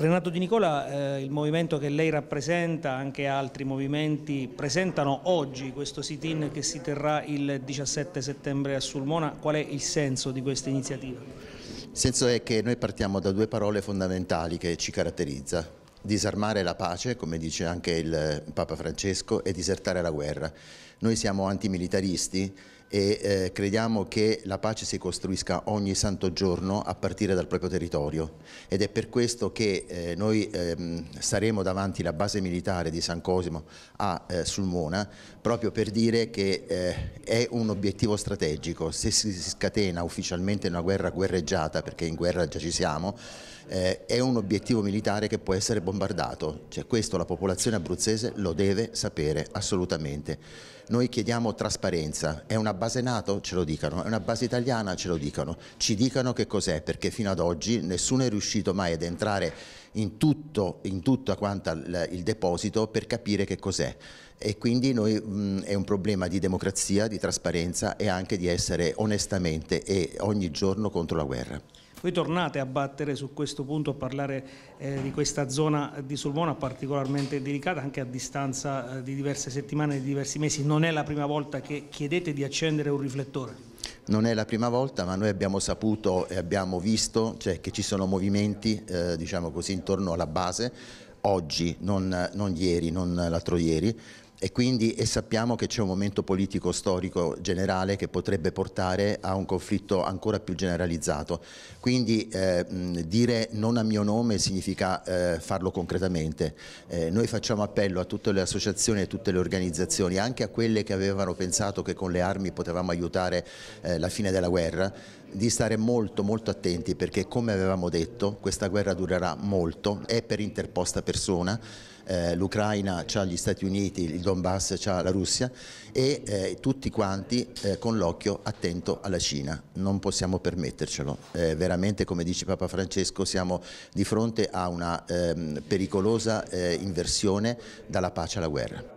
Renato Di Nicola, eh, il movimento che lei rappresenta, anche altri movimenti, presentano oggi questo sit-in che si terrà il 17 settembre a Sulmona. Qual è il senso di questa iniziativa? Il senso è che noi partiamo da due parole fondamentali che ci caratterizza. Disarmare la pace, come dice anche il Papa Francesco, e disertare la guerra. Noi siamo antimilitaristi, e eh, crediamo che la pace si costruisca ogni santo giorno a partire dal proprio territorio ed è per questo che eh, noi ehm, saremo davanti alla base militare di San Cosimo a eh, Sulmona proprio per dire che eh, è un obiettivo strategico, se si scatena ufficialmente una guerra guerreggiata perché in guerra già ci siamo eh, è un obiettivo militare che può essere bombardato, cioè, questo la popolazione abruzzese lo deve sapere assolutamente. Noi chiediamo trasparenza, è una base NATO? Ce lo dicano, è una base italiana? Ce lo dicano. Ci dicano che cos'è, perché fino ad oggi nessuno è riuscito mai ad entrare in tutto, in tutto il, il deposito per capire che cos'è e quindi noi, mh, è un problema di democrazia, di trasparenza e anche di essere onestamente e ogni giorno contro la guerra. Voi tornate a battere su questo punto, a parlare eh, di questa zona di Sulmona particolarmente delicata, anche a distanza eh, di diverse settimane, di diversi mesi. Non è la prima volta che chiedete di accendere un riflettore? Non è la prima volta, ma noi abbiamo saputo e abbiamo visto cioè, che ci sono movimenti eh, diciamo così, intorno alla base oggi, non, non ieri, non l'altro ieri, e quindi e sappiamo che c'è un momento politico storico generale che potrebbe portare a un conflitto ancora più generalizzato. Quindi eh, dire non a mio nome significa eh, farlo concretamente. Eh, noi facciamo appello a tutte le associazioni e tutte le organizzazioni, anche a quelle che avevano pensato che con le armi potevamo aiutare eh, la fine della guerra, di stare molto molto attenti perché come avevamo detto questa guerra durerà molto, è per interposta persona eh, l'Ucraina ha gli Stati Uniti, il Donbass ha la Russia e eh, tutti quanti eh, con l'occhio attento alla Cina. Non possiamo permettercelo. Eh, veramente, come dice Papa Francesco, siamo di fronte a una ehm, pericolosa eh, inversione dalla pace alla guerra.